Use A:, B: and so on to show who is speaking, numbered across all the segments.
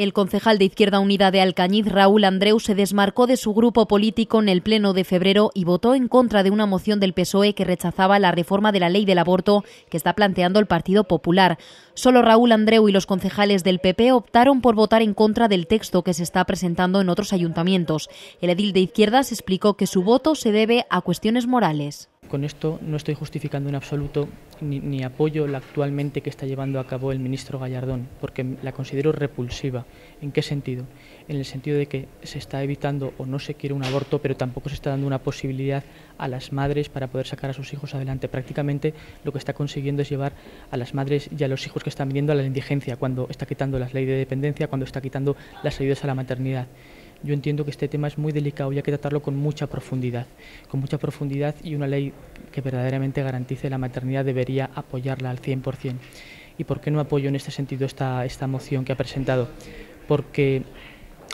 A: El concejal de Izquierda Unida de Alcañiz, Raúl Andreu, se desmarcó de su grupo político en el Pleno de febrero y votó en contra de una moción del PSOE que rechazaba la reforma de la ley del aborto que está planteando el Partido Popular. Solo Raúl Andreu y los concejales del PP optaron por votar en contra del texto que se está presentando en otros ayuntamientos. El edil de Izquierdas explicó que su voto se debe a cuestiones morales.
B: Con esto no estoy justificando en absoluto ni, apoyo la actualmente que está llevando a cabo el ministro Gallardón, porque la considero repulsiva. ¿En qué sentido? En el sentido de que se está evitando o no se quiere un aborto, pero tampoco se está dando una posibilidad a las madres para poder sacar a sus hijos adelante. Prácticamente lo que está consiguiendo es llevar a las madres y a los hijos que están viniendo a la indigencia, cuando está quitando las leyes de dependencia, cuando está quitando las ayudas a la maternidad yo entiendo que este tema es muy delicado y hay que tratarlo con mucha profundidad. Con mucha profundidad y una ley que verdaderamente garantice la maternidad debería apoyarla al 100%. ¿Y por qué no apoyo en este sentido esta, esta moción que ha presentado? Porque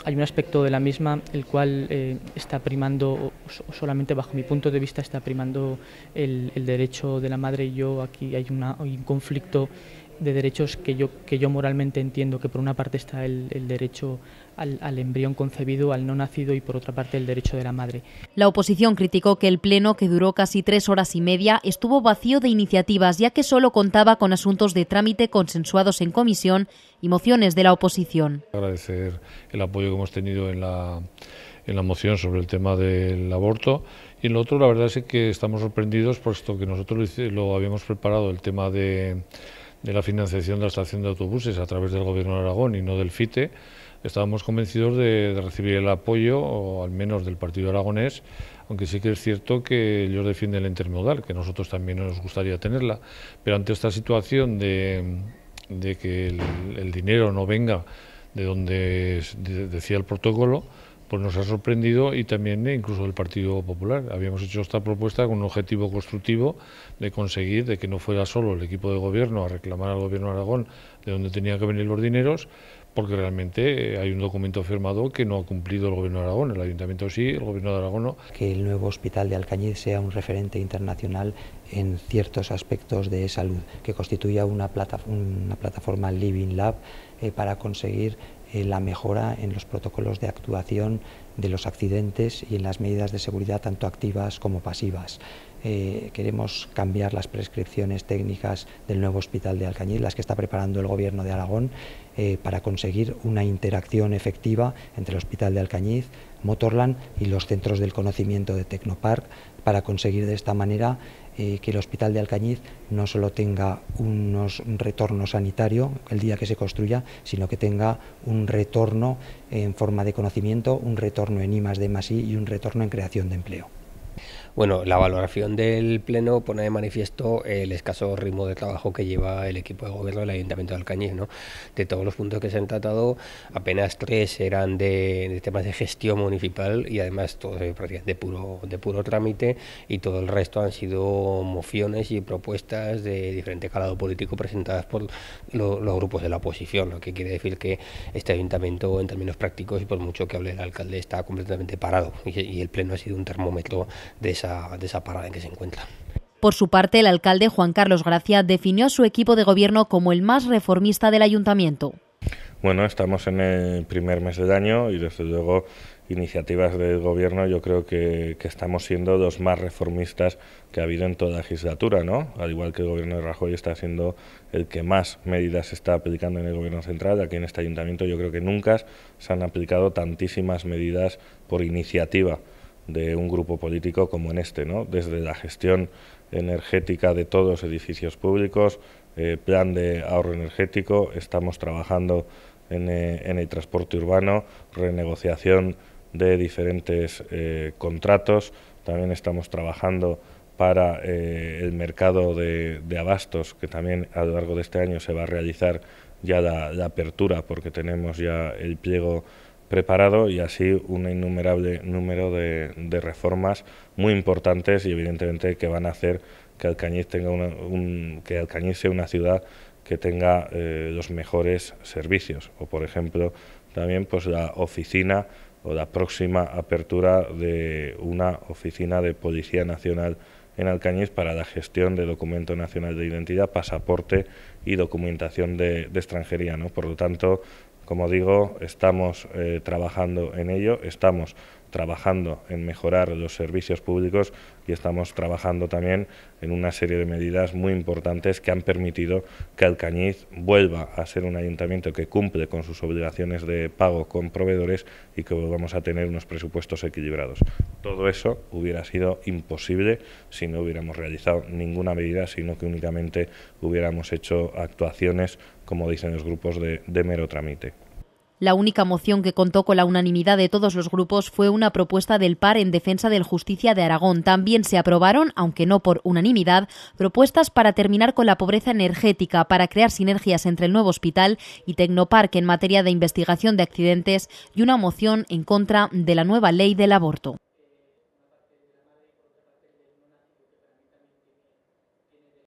B: hay un aspecto de la misma el cual eh, está primando, solamente bajo mi punto de vista, está primando el, derecho de la madre y yo. Aquí hay, una, hay un conflicto de derechos que yo, que yo moralmente entiendo que por una parte está el, el derecho al, al, embrión concebido, al no nacido y por otra parte el derecho de la madre. La
A: oposición criticó que el pleno, que duró casi tres horas y media, estuvo vacío de iniciativas ya que solo contaba con asuntos de trámite consensuados en comisión y mociones de la oposición.
C: Agradecer el apoyo que hemos tenido en la, en la moción sobre el tema del aborto y en lo otro la verdad es que estamos sorprendidos por esto que nosotros lo habíamos preparado el tema de de la financiación de la estación de autobuses a través del Gobierno de Aragón y no del FITE, estábamos convencidos de, recibir el apoyo, o al menos del Partido Aragonés, aunque sí que es cierto que ellos defienden el intermodal, que nosotros también nos gustaría tenerla. Pero ante esta situación de, que el, dinero no venga de donde decía el protocolo, pues nos ha sorprendido y también incluso el Partido Popular. Habíamos hecho esta propuesta con un objetivo constructivo de conseguir de que no fuera solo el equipo de gobierno a reclamar al gobierno de Aragón de dónde tenían que venir los dineros, porque realmente eh, hay un documento firmado que no ha cumplido el gobierno de Aragón, el ayuntamiento sí, el gobierno de Aragón no. Que
D: el nuevo hospital de Alcañiz sea un referente internacional en ciertos aspectos de salud, que constituya una, plataforma Living Lab eh, para conseguir eh, la mejora en los protocolos de actuación de los accidentes y en las medidas de seguridad tanto activas como pasivas. Eh, queremos cambiar las prescripciones técnicas del nuevo hospital de Alcañiz, las que está preparando el Gobierno de Aragón, eh, para conseguir una interacción efectiva entre el hospital de Alcañiz, Motorland y los centros del conocimiento de Tecnopark para conseguir de esta manera eh, que el Hospital de Alcañiz no solo tenga unos, un retorno sanitario el día que se construya, sino que tenga un retorno en forma de conocimiento, un retorno en I D I y un retorno en creación de empleo. Bueno, la valoración del Pleno pone de manifiesto el escaso ritmo de trabajo que lleva el equipo de gobierno del Ayuntamiento de Alcañiz. ¿no? De todos los puntos que se han tratado, apenas tres eran de, temas de gestión municipal y además todos de, puro, de puro trámite y todo el resto han sido mociones y propuestas de diferente calado político presentadas por los grupos de la oposición, lo que quiere decir que este ayuntamiento en términos prácticos y por mucho que hable el alcalde está completamente parado y, y el Pleno ha sido un termómetro de esa esa, de parada en que se encuentra.
A: Por su parte, el alcalde Juan Carlos Gracia definió a su equipo de gobierno como el más reformista del ayuntamiento.
E: Bueno, estamos en el primer mes del año y desde luego iniciativas del gobierno yo creo que, que, estamos siendo los más reformistas que ha habido en toda la legislatura, ¿no? Al igual que el gobierno de Rajoy está siendo el que más medidas está aplicando en el gobierno central, aquí en este ayuntamiento yo creo que nunca se han aplicado tantísimas medidas por iniciativa de un grupo político como en este, ¿no? desde la gestión energética de todos los edificios públicos, eh, plan de ahorro energético, estamos trabajando en, eh, el transporte urbano, renegociación de diferentes eh, contratos, también estamos trabajando para el mercado de, abastos, que también a lo largo de este año se va a realizar ya la, la apertura, porque tenemos ya el pliego preparado y así un innumerable número de, reformas muy importantes y evidentemente que van a hacer que Alcañiz tenga un, que Alcañiz sea una ciudad que tenga eh, los mejores servicios o por ejemplo también pues la oficina o la próxima apertura de una oficina de Policía Nacional en Alcañiz para la gestión de documento nacional de identidad, pasaporte y documentación de, extranjería. ¿no? Por lo tanto, como digo, estamos eh, trabajando en ello, estamos trabajando en mejorar los servicios públicos y estamos trabajando también en una serie de medidas muy importantes que han permitido que Alcañiz vuelva a ser un ayuntamiento que cumple con sus obligaciones de pago con proveedores y que volvamos a tener unos presupuestos equilibrados. Todo eso hubiera sido imposible si no hubiéramos realizado ninguna medida, sino que únicamente hubiéramos hecho actuaciones como dicen los grupos, de, mero trámite.
A: La única moción que contó con la unanimidad de todos los grupos fue una propuesta del PAR en defensa del Justicia de Aragón. También se aprobaron, aunque no por unanimidad, propuestas para terminar con la pobreza energética, para crear sinergias entre el nuevo hospital y Tecnoparque en materia de investigación de accidentes y una moción en contra de la nueva ley del aborto.